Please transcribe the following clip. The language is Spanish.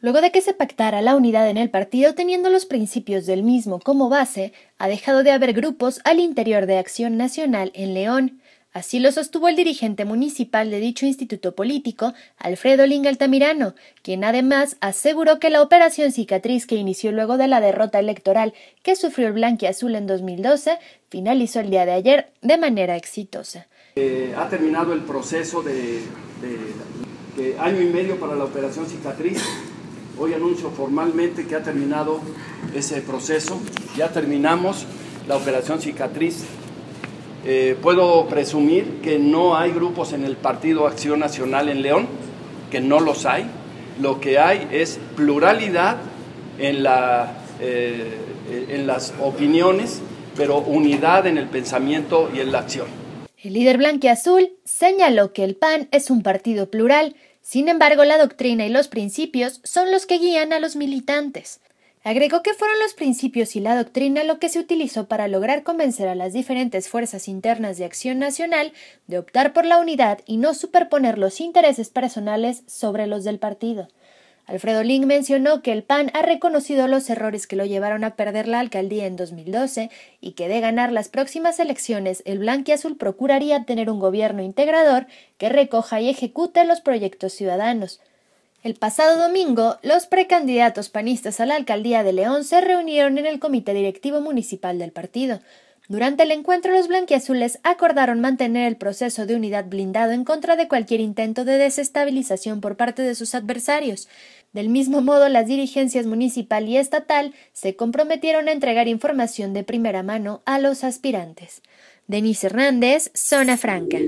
Luego de que se pactara la unidad en el partido teniendo los principios del mismo como base, ha dejado de haber grupos al interior de Acción Nacional en León. Así lo sostuvo el dirigente municipal de dicho instituto político, Alfredo Ling Altamirano, quien además aseguró que la operación cicatriz que inició luego de la derrota electoral que sufrió el Azul en 2012 finalizó el día de ayer de manera exitosa. Eh, ha terminado el proceso de año y medio para la operación cicatriz Hoy anuncio formalmente que ha terminado ese proceso. Ya terminamos la operación cicatriz. Eh, puedo presumir que no hay grupos en el Partido Acción Nacional en León, que no los hay. Lo que hay es pluralidad en, eh, en las opiniones, pero unidad en el pensamiento y en la acción. El líder blanquiazul señaló que el PAN es un partido plural sin embargo, la doctrina y los principios son los que guían a los militantes. Agregó que fueron los principios y la doctrina lo que se utilizó para lograr convencer a las diferentes fuerzas internas de acción nacional de optar por la unidad y no superponer los intereses personales sobre los del partido. Alfredo Ling mencionó que el PAN ha reconocido los errores que lo llevaron a perder la alcaldía en 2012 y que de ganar las próximas elecciones el blanquiazul procuraría tener un gobierno integrador que recoja y ejecute los proyectos ciudadanos. El pasado domingo, los precandidatos panistas a la alcaldía de León se reunieron en el comité directivo municipal del partido. Durante el encuentro los blanquiazules acordaron mantener el proceso de unidad blindado en contra de cualquier intento de desestabilización por parte de sus adversarios. Del mismo modo, las dirigencias municipal y estatal se comprometieron a entregar información de primera mano a los aspirantes. Denise Hernández, Zona Franca.